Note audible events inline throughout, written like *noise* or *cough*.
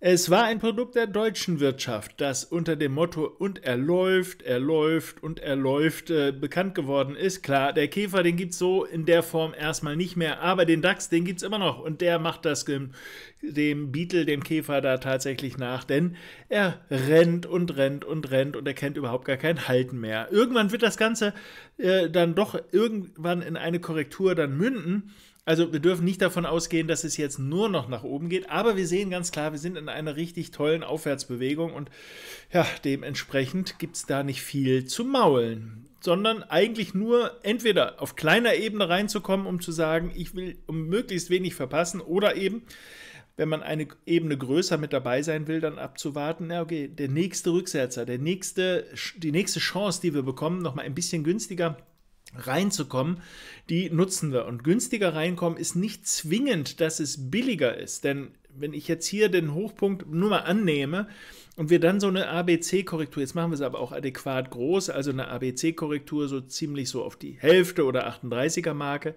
Es war ein Produkt der deutschen Wirtschaft, das unter dem Motto und er läuft, er läuft und er läuft äh, bekannt geworden ist. Klar, der Käfer, den gibt es so in der Form erstmal nicht mehr, aber den DAX, den gibt es immer noch und der macht das dem, dem Beetle, dem Käfer da tatsächlich nach, denn er rennt und rennt und rennt und er kennt überhaupt gar kein Halten mehr. Irgendwann wird das Ganze äh, dann doch irgendwann in eine Korrektur dann münden also wir dürfen nicht davon ausgehen, dass es jetzt nur noch nach oben geht, aber wir sehen ganz klar, wir sind in einer richtig tollen Aufwärtsbewegung und ja, dementsprechend gibt es da nicht viel zu maulen, sondern eigentlich nur entweder auf kleiner Ebene reinzukommen, um zu sagen, ich will möglichst wenig verpassen oder eben wenn man eine Ebene größer mit dabei sein will, dann abzuwarten, ja, okay, der nächste Rücksetzer, der nächste, die nächste Chance, die wir bekommen, nochmal ein bisschen günstiger reinzukommen, die nutzen wir. Und günstiger reinkommen ist nicht zwingend, dass es billiger ist. Denn wenn ich jetzt hier den Hochpunkt nur mal annehme und wir dann so eine ABC-Korrektur, jetzt machen wir es aber auch adäquat groß, also eine ABC-Korrektur so ziemlich so auf die Hälfte oder 38er-Marke,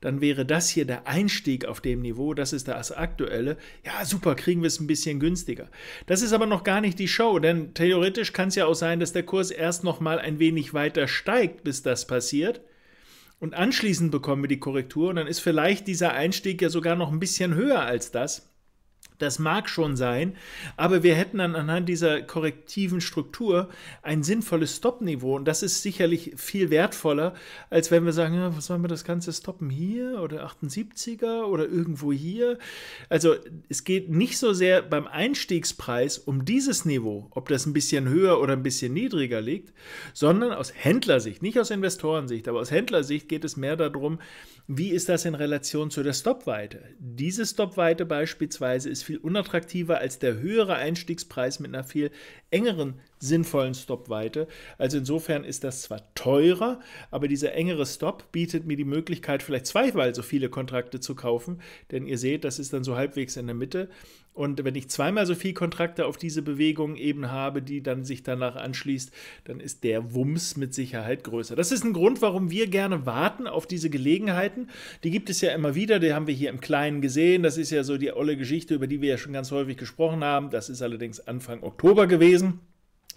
dann wäre das hier der Einstieg auf dem Niveau, das ist das aktuelle. Ja, super, kriegen wir es ein bisschen günstiger. Das ist aber noch gar nicht die Show, denn theoretisch kann es ja auch sein, dass der Kurs erst noch mal ein wenig weiter steigt, bis das passiert. Und anschließend bekommen wir die Korrektur und dann ist vielleicht dieser Einstieg ja sogar noch ein bisschen höher als das. Das mag schon sein, aber wir hätten dann anhand dieser korrektiven Struktur ein sinnvolles Stoppniveau und das ist sicherlich viel wertvoller, als wenn wir sagen, was sollen wir das Ganze stoppen hier oder 78er oder irgendwo hier. Also es geht nicht so sehr beim Einstiegspreis um dieses Niveau, ob das ein bisschen höher oder ein bisschen niedriger liegt, sondern aus Händlersicht, nicht aus Investorensicht, aber aus Händlersicht geht es mehr darum, wie ist das in Relation zu der Stoppweite. Diese Stoppweite beispielsweise ist viel unattraktiver als der höhere Einstiegspreis mit einer viel engeren sinnvollen Stopweite. Also insofern ist das zwar teurer, aber dieser engere Stop bietet mir die Möglichkeit, vielleicht zweimal so viele Kontrakte zu kaufen, denn ihr seht, das ist dann so halbwegs in der Mitte. Und wenn ich zweimal so viele Kontrakte auf diese Bewegung eben habe, die dann sich danach anschließt, dann ist der Wumms mit Sicherheit größer. Das ist ein Grund, warum wir gerne warten auf diese Gelegenheiten. Die gibt es ja immer wieder, die haben wir hier im Kleinen gesehen. Das ist ja so die olle Geschichte, über die wir ja schon ganz häufig gesprochen haben. Das ist allerdings Anfang Oktober gewesen gewesen.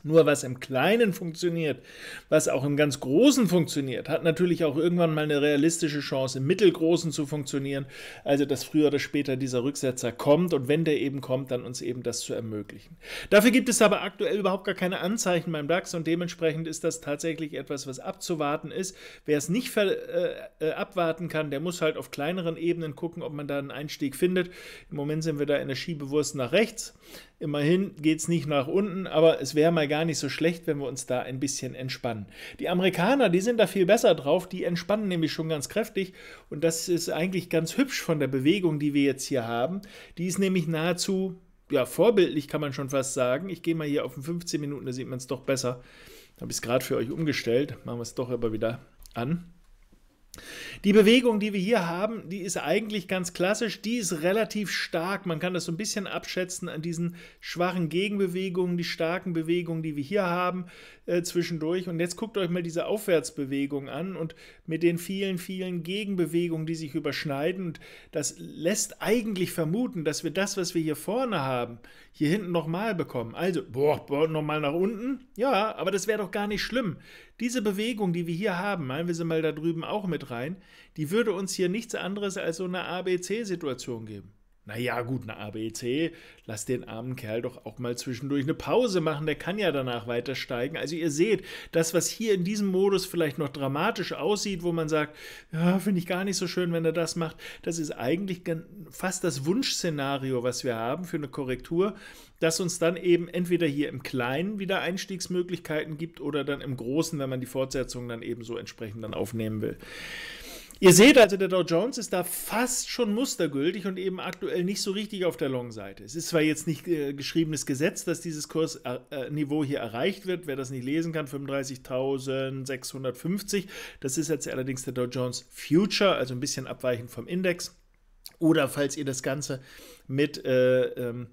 Nur was im Kleinen funktioniert, was auch im ganz Großen funktioniert, hat natürlich auch irgendwann mal eine realistische Chance, im Mittelgroßen zu funktionieren. Also, dass früher oder später dieser Rücksetzer kommt und wenn der eben kommt, dann uns eben das zu ermöglichen. Dafür gibt es aber aktuell überhaupt gar keine Anzeichen beim DAX und dementsprechend ist das tatsächlich etwas, was abzuwarten ist. Wer es nicht äh, äh, abwarten kann, der muss halt auf kleineren Ebenen gucken, ob man da einen Einstieg findet. Im Moment sind wir da in der Schiebewurst nach rechts. Immerhin geht es nicht nach unten, aber es wäre mal gar nicht so schlecht, wenn wir uns da ein bisschen entspannen. Die Amerikaner, die sind da viel besser drauf, die entspannen nämlich schon ganz kräftig und das ist eigentlich ganz hübsch von der Bewegung, die wir jetzt hier haben. Die ist nämlich nahezu, ja, vorbildlich kann man schon fast sagen. Ich gehe mal hier auf den 15 Minuten, da sieht man es doch besser. Habe ich es gerade für euch umgestellt, machen wir es doch aber wieder an. Die Bewegung, die wir hier haben, die ist eigentlich ganz klassisch, die ist relativ stark. Man kann das so ein bisschen abschätzen an diesen schwachen Gegenbewegungen, die starken Bewegungen, die wir hier haben äh, zwischendurch. Und jetzt guckt euch mal diese Aufwärtsbewegung an und mit den vielen, vielen Gegenbewegungen, die sich überschneiden. Und das lässt eigentlich vermuten, dass wir das, was wir hier vorne haben, hier hinten nochmal bekommen. Also, boah, boah nochmal nach unten. Ja, aber das wäre doch gar nicht schlimm. Diese Bewegung, die wir hier haben, malen wir sie mal da drüben auch mit rein, die würde uns hier nichts anderes als so eine ABC-Situation geben. Naja, gut, eine ABC, lass den armen Kerl doch auch mal zwischendurch eine Pause machen, der kann ja danach weiter steigen. Also ihr seht, das, was hier in diesem Modus vielleicht noch dramatisch aussieht, wo man sagt, ja, finde ich gar nicht so schön, wenn er das macht, das ist eigentlich fast das Wunschszenario, was wir haben für eine Korrektur, das uns dann eben entweder hier im Kleinen wieder Einstiegsmöglichkeiten gibt oder dann im Großen, wenn man die Fortsetzung dann eben so entsprechend dann aufnehmen will. Ihr seht also, der Dow Jones ist da fast schon mustergültig und eben aktuell nicht so richtig auf der Long-Seite. Es ist zwar jetzt nicht äh, geschriebenes Gesetz, dass dieses Kursniveau äh, äh hier erreicht wird. Wer das nicht lesen kann, 35.650. Das ist jetzt allerdings der Dow Jones Future, also ein bisschen abweichend vom Index. Oder falls ihr das Ganze mit äh, ähm,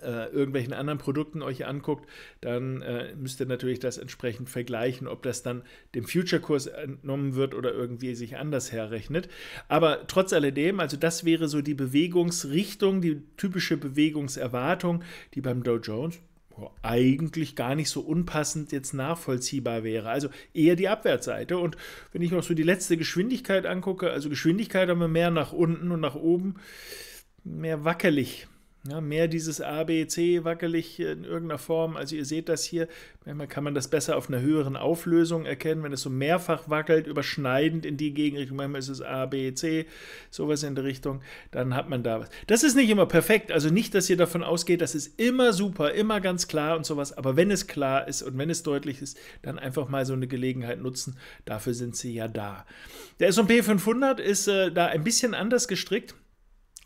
äh, irgendwelchen anderen Produkten euch anguckt, dann äh, müsst ihr natürlich das entsprechend vergleichen, ob das dann dem Future-Kurs entnommen wird oder irgendwie sich anders herrechnet. Aber trotz alledem, also das wäre so die Bewegungsrichtung, die typische Bewegungserwartung, die beim Dow Jones eigentlich gar nicht so unpassend jetzt nachvollziehbar wäre. Also eher die Abwärtsseite. Und wenn ich noch so die letzte Geschwindigkeit angucke, also Geschwindigkeit haben wir mehr nach unten und nach oben, mehr wackelig, ja, mehr dieses A, B, C wackelig in irgendeiner Form. Also ihr seht das hier, manchmal kann man das besser auf einer höheren Auflösung erkennen, wenn es so mehrfach wackelt, überschneidend in die Gegenrichtung. Manchmal ist es A, B, C, sowas in der Richtung. Dann hat man da was. Das ist nicht immer perfekt. Also nicht, dass ihr davon ausgeht, das ist immer super, immer ganz klar und sowas. Aber wenn es klar ist und wenn es deutlich ist, dann einfach mal so eine Gelegenheit nutzen. Dafür sind sie ja da. Der S&P 500 ist äh, da ein bisschen anders gestrickt.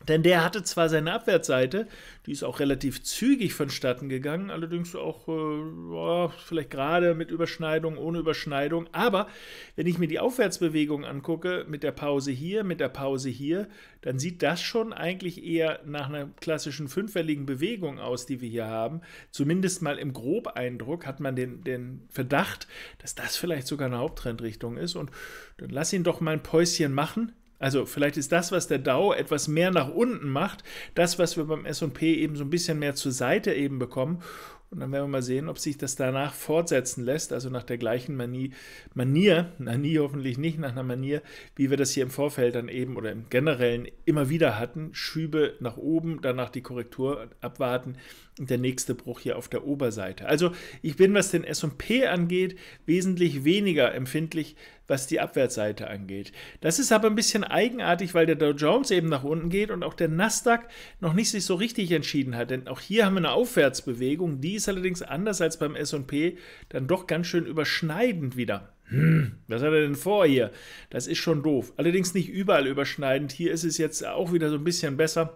Denn der hatte zwar seine Abwärtsseite, die ist auch relativ zügig vonstatten gegangen, allerdings auch äh, vielleicht gerade mit Überschneidung, ohne Überschneidung. Aber wenn ich mir die Aufwärtsbewegung angucke, mit der Pause hier, mit der Pause hier, dann sieht das schon eigentlich eher nach einer klassischen fünfwelligen Bewegung aus, die wir hier haben. Zumindest mal im Grobeindruck hat man den, den Verdacht, dass das vielleicht sogar eine Haupttrendrichtung ist. Und dann lass ihn doch mal ein Päuschen machen. Also vielleicht ist das, was der DAO etwas mehr nach unten macht, das, was wir beim S&P eben so ein bisschen mehr zur Seite eben bekommen. Und dann werden wir mal sehen, ob sich das danach fortsetzen lässt, also nach der gleichen Manie, Manier, Manie hoffentlich nicht, nach einer Manier, wie wir das hier im Vorfeld dann eben oder im Generellen immer wieder hatten. Schübe nach oben, danach die Korrektur abwarten und der nächste Bruch hier auf der Oberseite. Also ich bin, was den S&P angeht, wesentlich weniger empfindlich was die Abwärtsseite angeht. Das ist aber ein bisschen eigenartig, weil der Dow Jones eben nach unten geht und auch der Nasdaq noch nicht sich so richtig entschieden hat. Denn auch hier haben wir eine Aufwärtsbewegung, die ist allerdings anders als beim SP dann doch ganz schön überschneidend wieder. Hm, was hat er denn vor hier? Das ist schon doof. Allerdings nicht überall überschneidend. Hier ist es jetzt auch wieder so ein bisschen besser.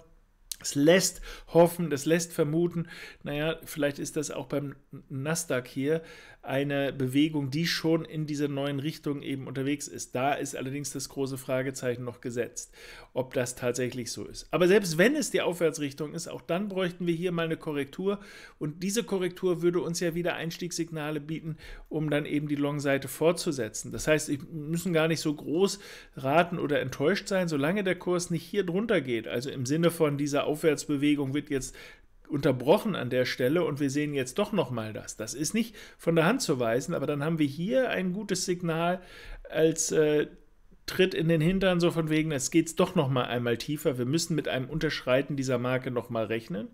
Es lässt hoffen, es lässt vermuten, naja, vielleicht ist das auch beim Nasdaq hier eine Bewegung, die schon in dieser neuen Richtung eben unterwegs ist. Da ist allerdings das große Fragezeichen noch gesetzt, ob das tatsächlich so ist. Aber selbst wenn es die Aufwärtsrichtung ist, auch dann bräuchten wir hier mal eine Korrektur und diese Korrektur würde uns ja wieder Einstiegssignale bieten, um dann eben die Long-Seite fortzusetzen. Das heißt, wir müssen gar nicht so groß raten oder enttäuscht sein, solange der Kurs nicht hier drunter geht, also im Sinne von dieser Aufwärtsbewegung wird jetzt unterbrochen an der Stelle und wir sehen jetzt doch nochmal das. Das ist nicht von der Hand zu weisen, aber dann haben wir hier ein gutes Signal als äh, Tritt in den Hintern, so von wegen, es geht doch nochmal einmal tiefer. Wir müssen mit einem Unterschreiten dieser Marke nochmal rechnen.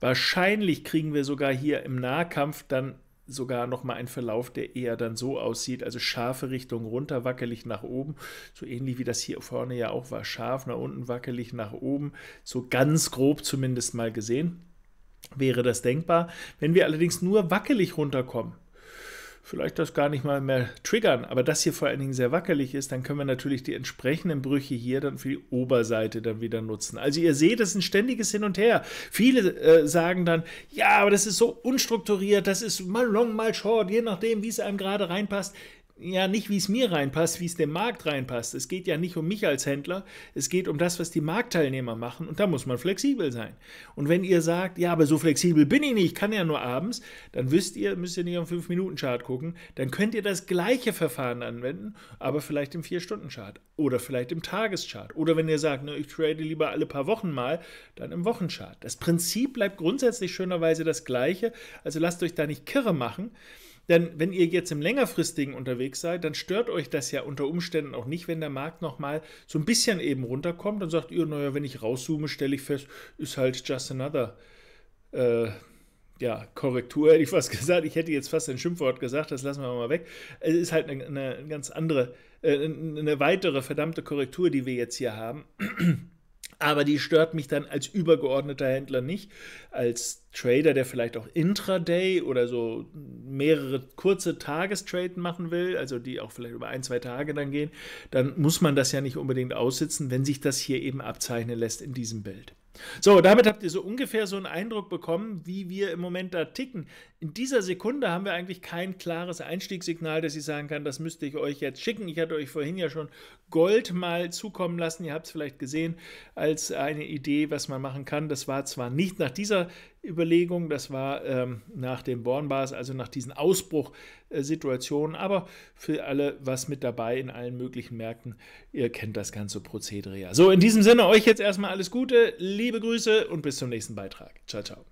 Wahrscheinlich kriegen wir sogar hier im Nahkampf dann sogar nochmal ein Verlauf, der eher dann so aussieht, also scharfe Richtung runter, wackelig nach oben, so ähnlich wie das hier vorne ja auch war, scharf nach unten, wackelig nach oben, so ganz grob zumindest mal gesehen, wäre das denkbar. Wenn wir allerdings nur wackelig runterkommen, vielleicht das gar nicht mal mehr triggern, aber das hier vor allen Dingen sehr wackelig ist, dann können wir natürlich die entsprechenden Brüche hier dann für die Oberseite dann wieder nutzen. Also ihr seht, das ist ein ständiges Hin und Her. Viele äh, sagen dann, ja, aber das ist so unstrukturiert, das ist mal long, mal short, je nachdem, wie es einem gerade reinpasst ja nicht, wie es mir reinpasst, wie es dem Markt reinpasst. Es geht ja nicht um mich als Händler, es geht um das, was die Marktteilnehmer machen und da muss man flexibel sein. Und wenn ihr sagt, ja, aber so flexibel bin ich nicht, ich kann ja nur abends, dann wisst ihr, müsst ihr nicht am 5-Minuten-Chart gucken, dann könnt ihr das gleiche Verfahren anwenden, aber vielleicht im 4-Stunden-Chart oder vielleicht im Tageschart oder wenn ihr sagt, ne, ich trade lieber alle paar Wochen mal, dann im Wochenchart. Das Prinzip bleibt grundsätzlich schönerweise das gleiche, also lasst euch da nicht kirre machen. Denn wenn ihr jetzt im längerfristigen unterwegs seid, dann stört euch das ja unter Umständen auch nicht, wenn der Markt nochmal so ein bisschen eben runterkommt und sagt, ihr, naja, wenn ich rauszoome, stelle ich fest, ist halt just another. Äh, ja, Korrektur hätte ich was *laughs* gesagt. Ich hätte jetzt fast ein Schimpfwort gesagt, das lassen wir mal weg. Es ist halt eine, eine ganz andere, äh, eine weitere verdammte Korrektur, die wir jetzt hier haben aber die stört mich dann als übergeordneter Händler nicht. Als Trader, der vielleicht auch Intraday oder so mehrere kurze Tagestraden machen will, also die auch vielleicht über ein, zwei Tage dann gehen, dann muss man das ja nicht unbedingt aussitzen, wenn sich das hier eben abzeichnen lässt in diesem Bild. So, damit habt ihr so ungefähr so einen Eindruck bekommen, wie wir im Moment da ticken. In dieser Sekunde haben wir eigentlich kein klares Einstiegssignal, dass ich sagen kann, das müsste ich euch jetzt schicken. Ich hatte euch vorhin ja schon Gold mal zukommen lassen, ihr habt es vielleicht gesehen, als eine Idee, was man machen kann. Das war zwar nicht nach dieser Überlegung. Das war ähm, nach den Bornbars, also nach diesen Ausbruchsituationen. Aber für alle, was mit dabei in allen möglichen Märkten, ihr kennt das ganze Prozedere ja. So, in diesem Sinne euch jetzt erstmal alles Gute, liebe Grüße und bis zum nächsten Beitrag. Ciao, ciao.